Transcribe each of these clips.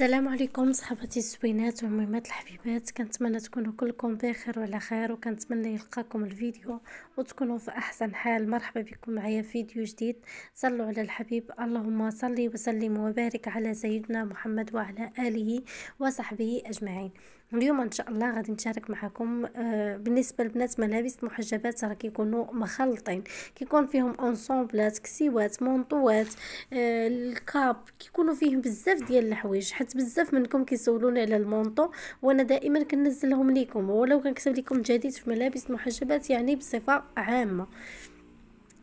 السلام عليكم صحباتي الزوينات وعميمات الحبيبات كنتمنى تكونوا كلكم بخير وعلى خير وكنتمنى يلقاكم الفيديو وتكونوا في احسن حال مرحبا بكم معايا فيديو جديد صلوا على الحبيب اللهم صلي وسلم وبارك على سيدنا محمد وعلى اله وصحبه اجمعين اليوم ان شاء الله غادي نشارك معكم آه بالنسبه للبنات ملابس المحجبات راه كيكونوا مخلطين كيكون فيهم اونسومبلات كسيوات مونطوات آه الكاب كيكونوا فيهم بزاف ديال الحوايج حيت بزاف منكم كيسولوني على المونطو وانا دائما كنزلهم ليكم ولو كنكتب لكم جديد في ملابس المحجبات يعني بصفه عامه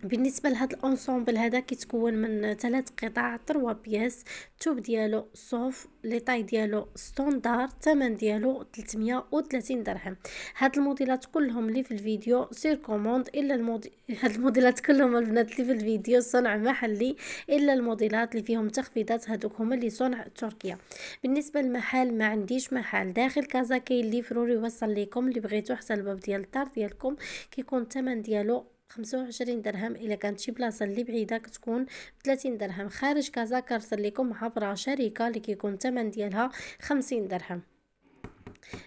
بالنسبه لهاد الانسومبل هذا كيتكون من ثلاث قطع تروا بياس الثوب ديالو صوف لي طاي ديالو ستاندار الثمن ديالو 330 درهم هاد الموديلات كلهم اللي في الفيديو سير كوموند الا المودي... هاد الموديلات كلهم البنات اللي في الفيديو صنع محلي الا الموديلات اللي فيهم تخفيضات هادوك هما اللي صنع تركيا بالنسبه للمحل ما عنديش محل داخل كازا كاين اللي فروري وصل لكم اللي بغيتو حتى الباب ديال الدار ديالكم كيكون الثمن ديالو خمسة وعشرين درهم الا كانت شي بلاصه اللي بعيده كتكون بثلاثين درهم خارج كازا كنرسل لكم عبر شركه اللي كيكون الثمن ديالها خمسين درهم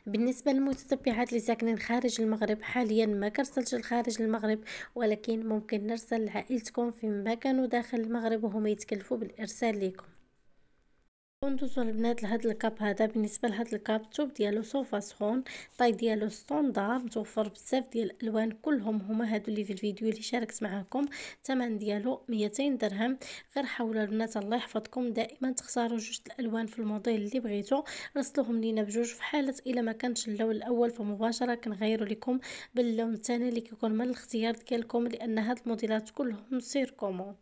بالنسبه للمتتبعات اللي ساكنين خارج المغرب حاليا ما كرسلش لخارج المغرب ولكن ممكن نرسل لعائلتكم في مكان داخل المغرب وهم يتكلفوا بالارسال لكم كنتوصلو البنات لهاد الكاب هذا بالنسبه لهاد الكاب توب ديالو سوفا سخون طاي ديالو ستوندار متوفر بزاف ديال الالوان كلهم هما هادو اللي في الفيديو اللي شاركت معاكم الثمن ديالو 200 درهم غير حاولوا البنات الله يحفظكم دائما تختاروا جوج الالوان في الموديل اللي بغيتو رسلوهم لينا بجوج في حاله الا ما كانش اللون الاول فمباشره كنغيروا لكم باللون الثاني اللي كيكون من الاختيار ديالكم لان هاد الموديلات كلهم سير كوموند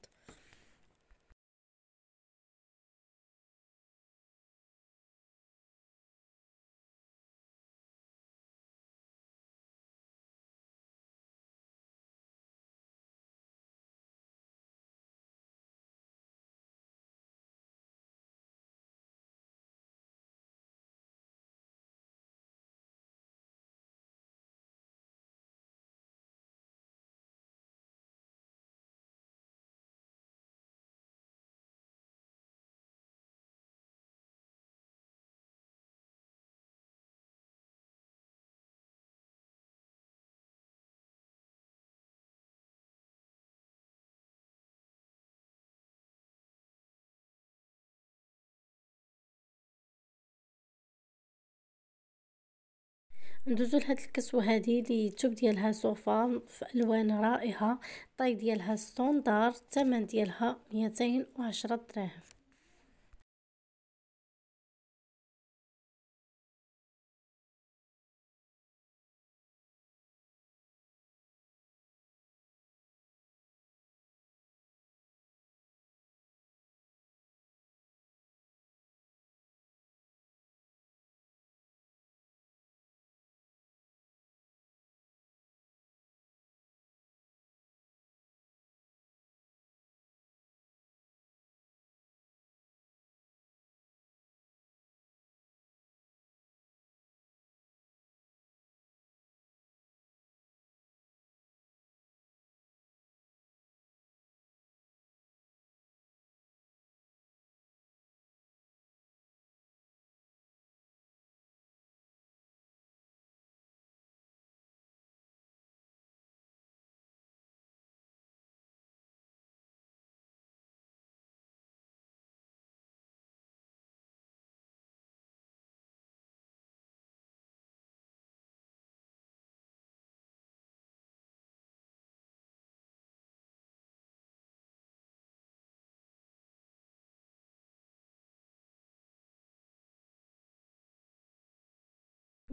ندوزو لهاد الكسوه هادي لي التوب ديالها صوفا في الوان رائعه طاي ديالها ستوندار تمن ديالها ميتين وعشرة دراهم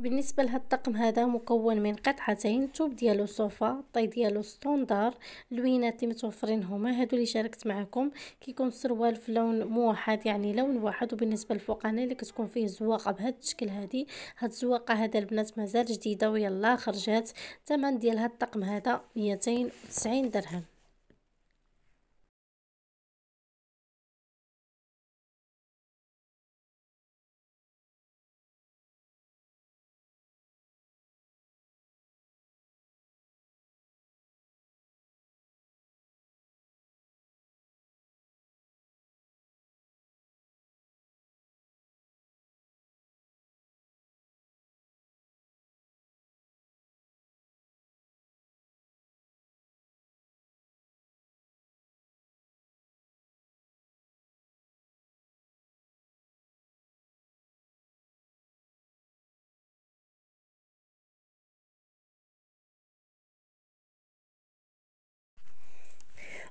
بالنسبه لهاد الطقم هذا مكون من قطعتين توب ديالو صوفا الطي ديالو ستوندار لوينات اللي متوفرين هما هادو اللي شاركت معكم كيكون السروال في لون موحد يعني لون واحد وبالنسبه للفوقانه اللي كتكون فيه زواقه بهاد الشكل هادي هاد الزواقه هذا البنات مازال جديده ويلا خرجات تمن ديال هاد الطقم هذا وتسعين درهم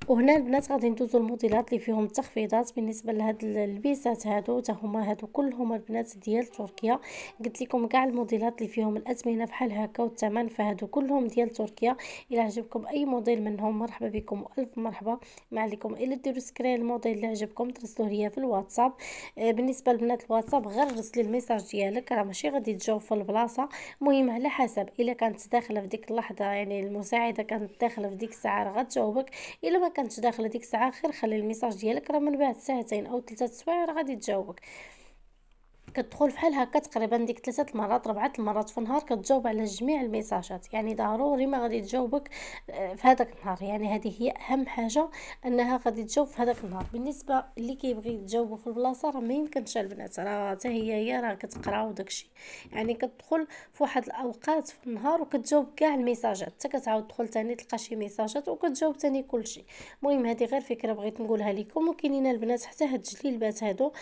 وهنا البنات غادي ندوزو الموديلات اللي فيهم التخفيضات بالنسبه لهاد البيسات هادو حتى هما هادو كلهم البنات ديال تركيا قلت لكم كاع الموديلات اللي فيهم الاثمنه بحال هكا والثمن فهادو كلهم ديال تركيا الا عجبكم اي موديل منهم مرحبا بكم والف مرحبا ما عليكم الا ديروا سكرين الموديل اللي عجبكم ترسلوه ليا في الواتساب آه، بالنسبه لبنات الواتساب غير رسلي الميساج ديالك راه ماشي غادي تجاوب في البلاصه المهم على حسب الا كانت داخله في ديك اللحظه يعني المساعده كانت داخله في ديك الساعه راه غتجاوبك الا ما كنت داخله ديك الساعه خير خلي الميساج ديالك راه من بعد ساعتين او ثلاثه السوايع راه غادي تجاوبك كتدخل فحال هكا تقريبا ديك ثلاثه المرات ربعه المرات في النهار كتجاوب على جميع الميساجات يعني ضروري ما غادي تجاوبك آه، في هذاك النهار يعني هذه هي اهم حاجه انها غادي تجاوب في هذاك النهار بالنسبه اللي كيبغي يتجاوبوا في البلاصه راه ما يمكنش البنات راه حتى هي هي راه كتقرا وداكشي يعني كتدخل في واحد الاوقات في النهار وكتجاوب كاع الميساجات حتى كتعاود تدخل ثاني تلقى شي ميساجات وكتجاوب ثاني كلشي المهم هذه غير فكره بغيت نقولها لكم وكاينين البنات حتى هاد الجليبات هادو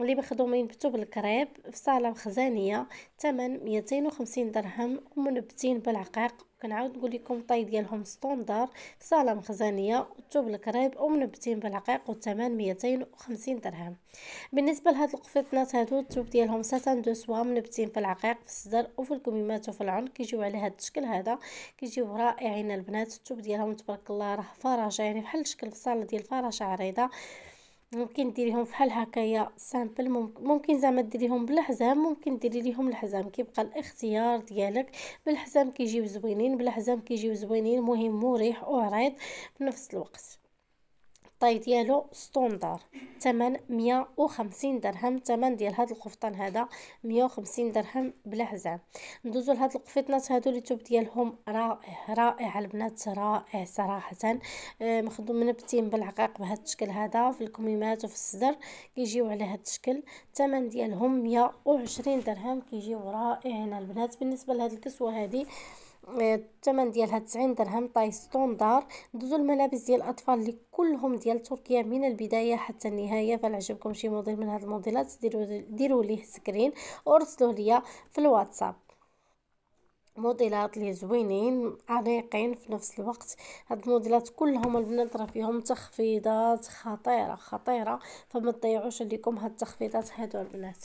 اللي مخدومين بثوب الكريب في صاله مخزانيه ميتين 250 درهم ومنبتين بالعقاق كنعاود نقول لكم الطي ديالهم ستوندار في صاله مخزانيه وثوب الكريب ومنبتين بالعقاق والثمن 250 درهم بالنسبه لهاد القفيطنات هادو الثوب ديالهم ساتان دو سوا منبتين في العقاق في الصدر وفي الكميمات وفي العنق كيجيو على هاد الشكل هذا كيجيو رائعين البنات الثوب ديالهم تبارك الله راه فراشه يعني بحال الشكل في صاله ديال فراشه عريضه ممكن ديريهم فحال هكايا سامبل ممكن زعما ديريهم بالحزام ممكن ديري ليهم الحزام كيبقى الاختيار ديالك بالحزام كيجيو زوينين بالحزام كيجيو زوينين مهم مريح وعريض في نفس الوقت الطاي ديالو ستوندار ثمن 150 درهم تمن ديال هاد القفطان هذا 150 درهم بلا حزام ندوزو لهاد القفطنات هادو لي توب ديالهم رائع رائع البنات رائع صراحه آه، مخدوم منبتين بالعقاق بهاد الشكل هذا في الكميمات وفي الصدر كيجيو على هاد الشكل تمن ديالهم 120 درهم كيجيو رائعين البنات بالنسبه لهاد الكسوه هذه الثمن ديالها 90 درهم طاي ستوندار دوزو الملابس ديال الاطفال اللي كلهم ديال تركيا من البدايه حتى النهايه فلعجبكم شي موديل من هاد الموديلات ديروا ديروا ليه سكرين وارسلوه ليا في الواتساب موديلات لي زوينين انيقين في نفس الوقت هاد الموديلات كلهم البنات راه فيهم تخفيضات خطيره خطيره فما تضيعوش عليكم هاد التخفيضات هادو البنات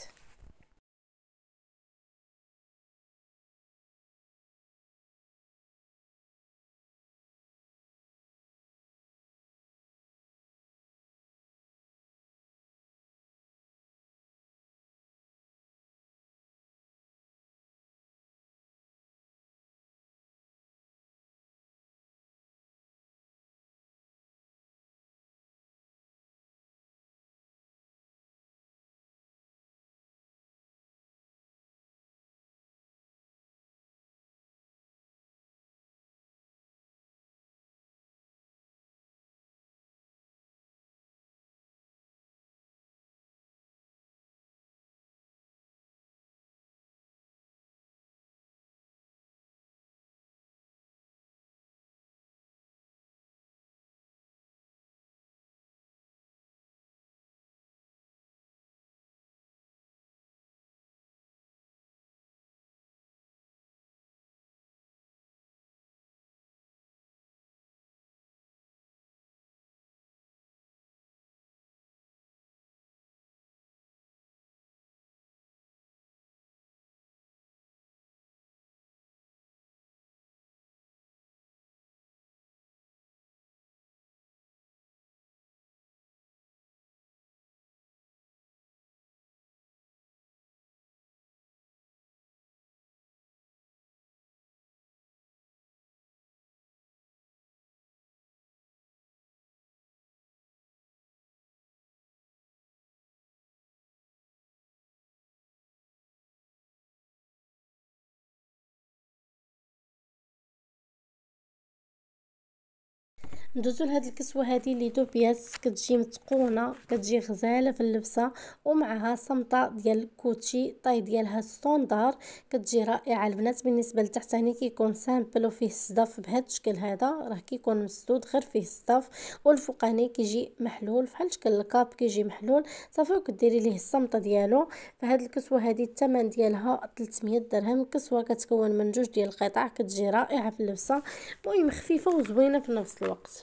ندوزو لهاد الكسوه هادي اللي دو بياس كتجي متقونه كتجي غزاله في اللبسه ومعها صمطه ديال الكوتشي طاي ديالها ستوندار كتجي رائعه البنات بالنسبه لتحت هنا كيكون سامبل وفيه الصداف بهاد الشكل هذا راه كيكون مسدود غير فيه الصدف والفوقاني كيجي محلول بحال شكل الكاب كيجي محلول صافي وكديري ليه الصمطه ديالو فهاد الكسوه هادي الثمن ديالها 300 درهم الكسوه كتكون من جوج ديال القطع كتجي رائعه في اللبسه المهم خفيفه وزوينه في نفس الوقت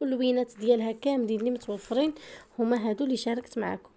واللوينات ديالها كاملين اللي متوفرين هما هادو اللي شاركت معكم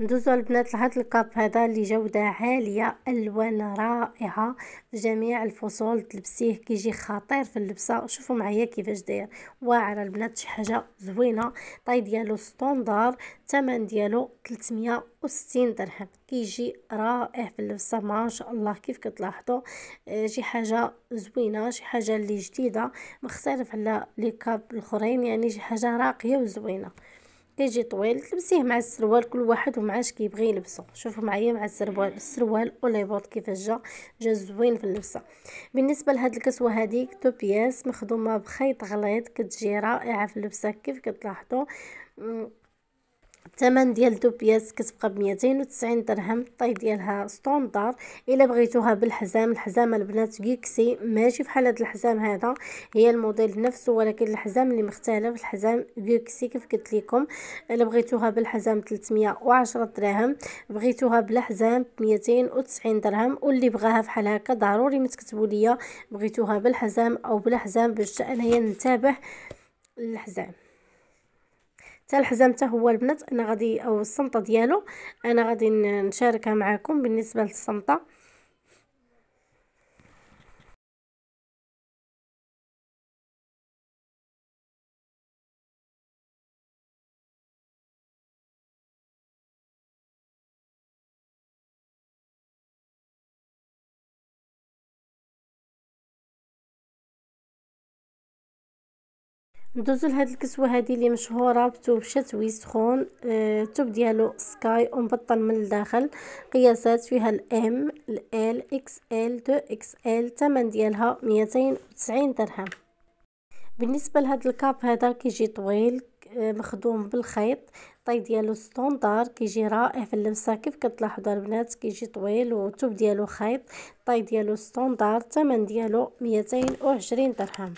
ندوزو البنات لهاد الكاب هذا اللي جوده عاليه الوان رائعه جميع الفصول تلبسيه كيجي خطير في اللبسه شوفوا معايا كيفاش داير واعره البنات شي حاجه زوينه طاي ديالو ستوندار الثمن ديالو 360 درهم كيجي رائع في اللبسه ما شاء الله كيف كتلاحظوا آه، شي حاجه زوينه شي حاجه اللي جديده مختلف على لي كاب الاخرين يعني شي حاجه راقيه وزوينه كيجي طويل تلبسيه مع السروال كل واحد ومع اش كيبغي يلبسو شوفوا معايا مع السروال السروال بوط كيفاش جا جا زوين في اللبسه بالنسبه لهاد الكسوه هذيك تو بياس مخدومه بخيط غليظ كتجي رائعه في اللبسه كيف كتلاحظوا الثمن ديال دوبياس كتبقى ب 290 درهم الطي ديالها ستوندار الا بغيتوها بالحزام الحزام البنات كيكسي ماشي بحال هذا الحزام هذا هي الموديل نفسه ولكن الحزام اللي مختلف الحزام كيكسي كيف قلت لكم الا بغيتوها بالحزام 310 درهم بغيتوها بلا حزام 290 درهم واللي بغاها بحال هكا ضروري ما تكتبوا ليا بغيتوها بالحزام او بلا حزام باش انايا نتابع الحزام حتى الحزام حتى هو البنات انا غادي او الصمطه ديالو انا غادي نشاركها معكم بالنسبه للصمطه ندوزو لهاد الكسوه هادي اللي مشهوره بتوب شتوي سخون آه التوب ديالو سكاي ومبطن من الداخل قياسات فيها الام الال اكس ال دو اكس ال تمن ديالها ميتين وتسعين درهم بالنسبه لهاد الكاب هذا كيجي طويل آه، مخدوم بالخيط طي ديالو ستوندار كيجي رائع في اللمسه كيف كتلاحظوا البنات كيجي طويل وتوب ديالو خيط طي ديالو ستوندار تمن ديالو ميتين وعشرين درهم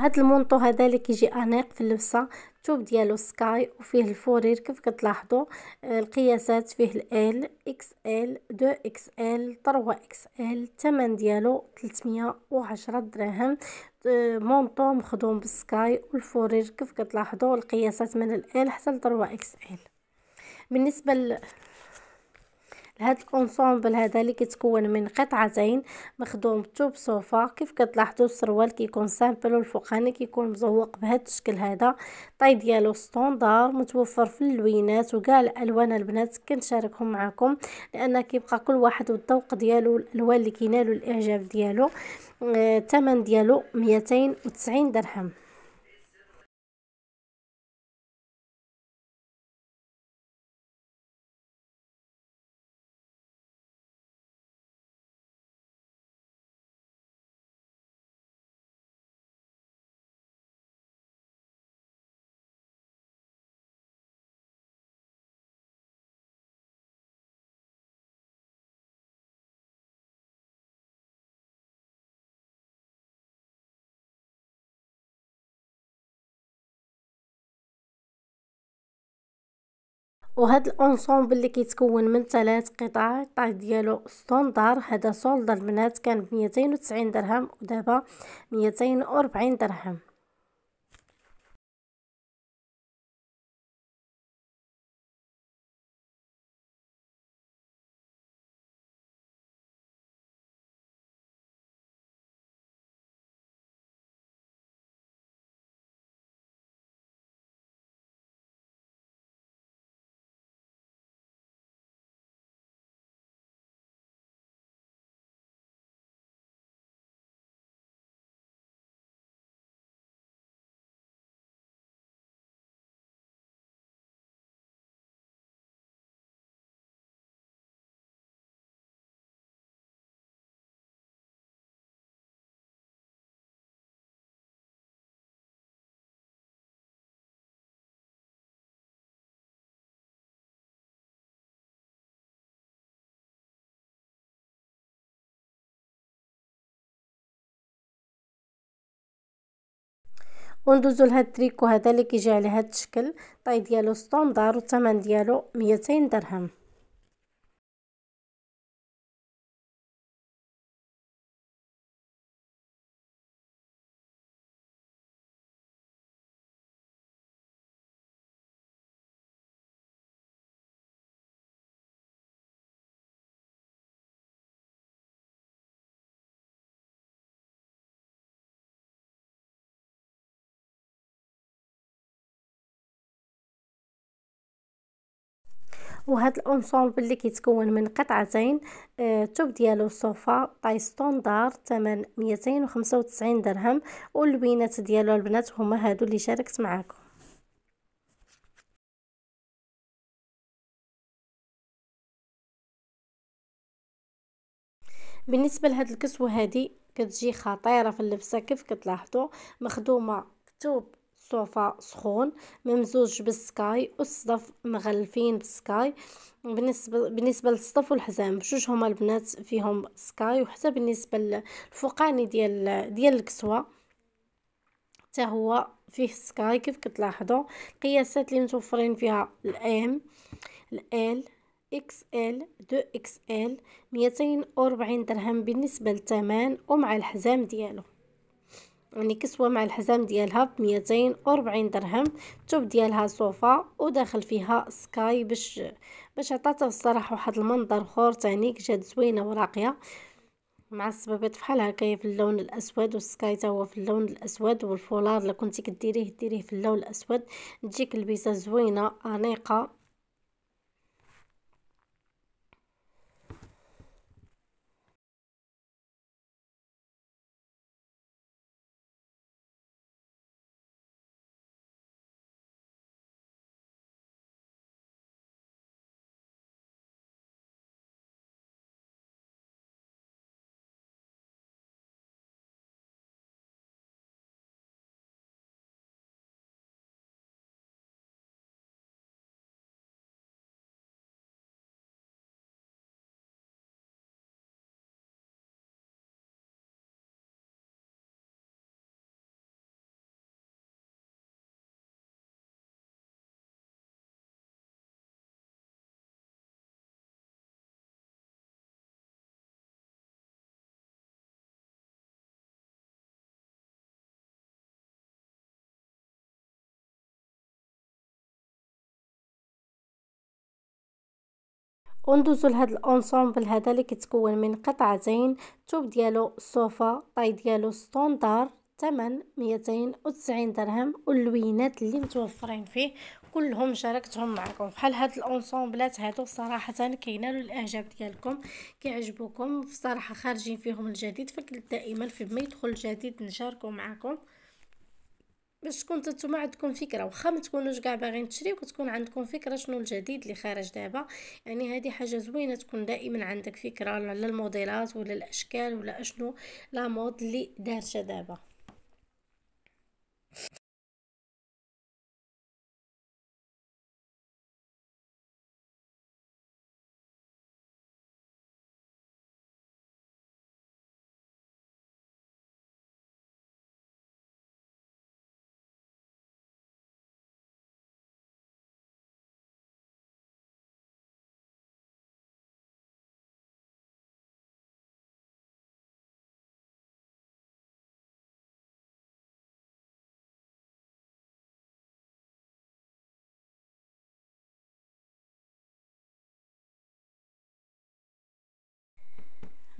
وهذا المونطو هذا اللي كيجي انيق في اللبسه الثوب ديالو سكاي وفيه الفورير كيف كتلاحظوا آه، القياسات فيه ال اكس ال 2 اكس ال 3 اكس ال الثمن ديالو 310 درهم آه، مونطو مخدوم بالسكاي والفورير كيف كتلاحظوا القياسات من ال حتى ل 3 اكس ال بالنسبه هاد الكونسومبل هذا اللي كيتكون من قطعتين مخدوم توب صوفا كيف كتلاحظوا السروال كيكون سامبل والفوقاني كيكون مزوق بهاد الشكل هذا طاي ديالو ستوندار متوفر في اللوينات وكاع الالوان البنات كنشاركهم معكم لان كيبقى كل واحد والذوق ديالو الالوان اللي كينالوا الاعجاب ديالو آه، الثمن ديالو 290 درهم وهاد الانسومبل اللي كيتكون من ثلاث قطع الطاي ديالو ستوندار هذا سولد البنات كان ب 290 درهم ودابا 240 درهم وندوزو لهاد التريكو هذا اللي كيجي على هاد الشكل طاي ديالو ستوندار والثمن ديالو 200 درهم وهذا الانسومبل اللي كيتكون من قطعتين آه، الثوب ديالو صوفا طاي ستوندار ثمن 295 درهم واللوينات ديالو البنات هما هادو اللي شاركت معاكم بالنسبه لهاد الكسوه هادي كتجي خطيره في اللبسه كيف كتلاحظوا مخدومه كتوب صوفا سخون ممزوج بالسكاي والصدف مغلفين بالسكاي بالنسبة بالنسبة للصدف والحزام بجوج هما البنات فيهم سكاي وحتى بالنسبة للفوقاني ديال ديال الكسوة حتى هو فيه سكاي كيف كتلاحظوا القياسات اللي متوفرين فيها الام ال اكس ال دو اكس ال ميتين درهم بالنسبه للثمن ومع الحزام ديالو يعني كسوة مع الحزام ديالها بميتين ربعين درهم التوب ديالها صوفا وداخل فيها سكاي باش باش عطاتها الصراحة واحد المنظر خور تانيك جات زوينة وراقية مع السبابيط بحال هكايا في اللون الاسود والسكاي تا هو في اللون الاسود والفولار اللي كنتي كديريه ديريه في اللون الاسود تجيك لبسه زوينه انيقه وندوزو لهاد الانسومبل هذا اللي كيتكون من قطعتين الثوب ديالو صوفا طاي ديالو ستوندار ثمن 290 درهم واللوينات اللي متوفرين فيه كلهم شاركتهم معكم بحال هاد الانسومبلات هادو صراحه كينالوا الاعجاب ديالكم كيعجبوكم بصراحه خارجين فيهم الجديد فكنت دائما في ما يدخل جديد نشاركو معكم باش تكون نتوما عندكم فكره واخا ما تكونوش كاع باغيين تشريو كتكون عندكم فكره شنو الجديد اللي خارج دابا يعني هذه حاجه زوينه تكون دائما عندك فكره على الموديلات ولا الاشكال ولا اشنو لا مود اللي دارجه دابا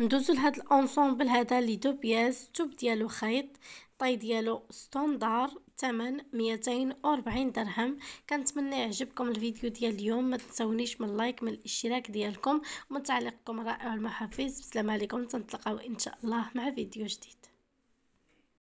ندوزو لهاد الانصومبل هذا لي دو بياس توب ديالو خيط طاي ديالو ستوندار الثمن 240 درهم كنتمنى يعجبكم الفيديو ديال اليوم ما تنسونيش من اللايك من الاشتراك ديالكم ومن تعليقكم رائع المحفز بسلام عليكم تنتلقاو ان شاء الله مع فيديو جديد